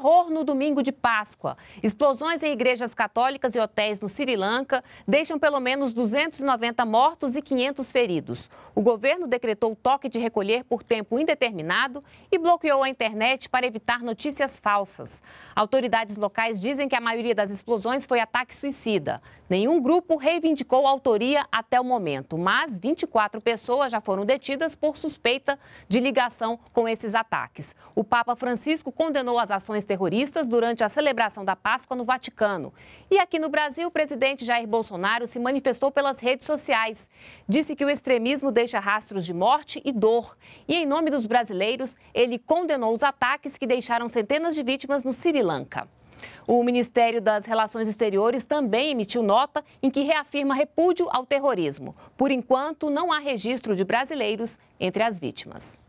terror no domingo de Páscoa. Explosões em igrejas católicas e hotéis no Sri Lanka deixam pelo menos 290 mortos e 500 feridos. O governo decretou toque de recolher por tempo indeterminado e bloqueou a internet para evitar notícias falsas. Autoridades locais dizem que a maioria das explosões foi ataque suicida. Nenhum grupo reivindicou autoria até o momento, mas 24 pessoas já foram detidas por suspeita de ligação com esses ataques. O Papa Francisco condenou as ações terroristas durante a celebração da Páscoa no Vaticano. E aqui no Brasil, o presidente Jair Bolsonaro se manifestou pelas redes sociais. Disse que o extremismo deixa rastros de morte e dor. E em nome dos brasileiros, ele condenou os ataques que deixaram centenas de vítimas no Sri Lanka. O Ministério das Relações Exteriores também emitiu nota em que reafirma repúdio ao terrorismo. Por enquanto, não há registro de brasileiros entre as vítimas.